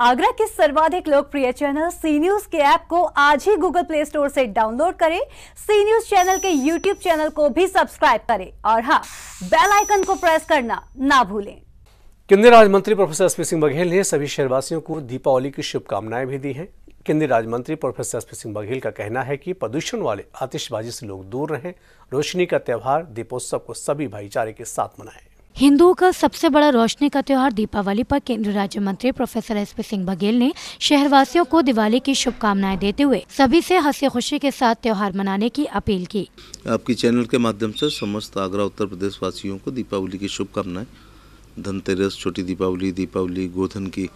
आगरा के सर्वाधिक लोकप्रिय चैनल सी न्यूज के ऐप को आज ही गूगल प्ले स्टोर से डाउनलोड करें सी न्यूज चैनल के यूट्यूब चैनल को भी सब्सक्राइब करें और हाँ बेल आइकन को प्रेस करना ना भूलें केंद्रीय राज्य मंत्री प्रोफेसर एसपी सिंह बघेल ने सभी शहरवासियों को दीपावली की शुभकामनाएं भी दी हैं केंद्रीय राज्य मंत्री प्रोफेसर एसपी सिंह बघेल का कहना है कि प्रदूषण वाले आतिशबाजी से लोग दूर रहें रोशनी का त्यौहार दीपोत्सव को सभी भाईचारे के साथ मनाएं हिंदुओं का सबसे बड़ा रोशनी का त्यौहार दीपावली पर केंद्रीय राज्य मंत्री professor S P Singh Baghel ने शहरवासियों को दिवाली की शुभकामनाएं देते हुए सभी से हंसी खुशी के साथ त्यौहार मनाने की अपील की आपकी चैनल के माध्यम से समस्त आगरा उत्तर प्रदेश वासियों को दीपावली की शुभकामनाएं धनतेरस छोटी दीपावली दीपावली गोधन की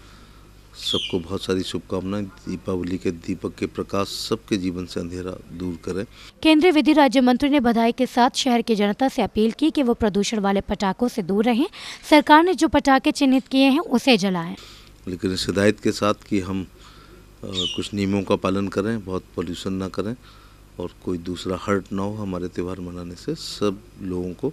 सबको बहुत सारी शुभकामनाएं दीपावली के दीपक के प्रकाश सबके जीवन से अंधेरा दूर करें केंद्रीय विधि राज्य मंत्री ने बधाई के साथ शहर की जनता से अपील की कि वो प्रदूषण वाले पटाखों से दूर रहें सरकार ने जो पटाखे चिन्हित किए हैं उसे जलाएं लेकिन इस हिदायत के साथ कि हम आ, कुछ नियमों का पालन करें बहुत पॉल्यूशन ना करें और कोई दूसरा हर्ट ना हो हमारे त्यौहार मनाने से सब लोगों को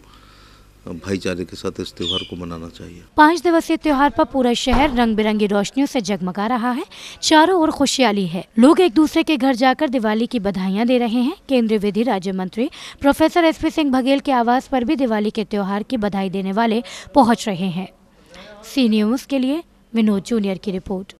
भाईचारे के साथ इस त्यौहार को मनाना चाहिए पाँच दिवसीय त्यौहार पर पूरा शहर रंग बिरंगी रोशनियों से जगमगा रहा है चारों ओर खुशहाली है लोग एक दूसरे के घर जाकर दिवाली की बधाइयां दे रहे हैं केंद्रीय विधि राज्य मंत्री professor S P Singh Baghel के आवास पर भी दिवाली के त्यौहार की बधाई देने वाले पहुँच रहे हैं सी न्यूज के लिए विनोद जूनियर की रिपोर्ट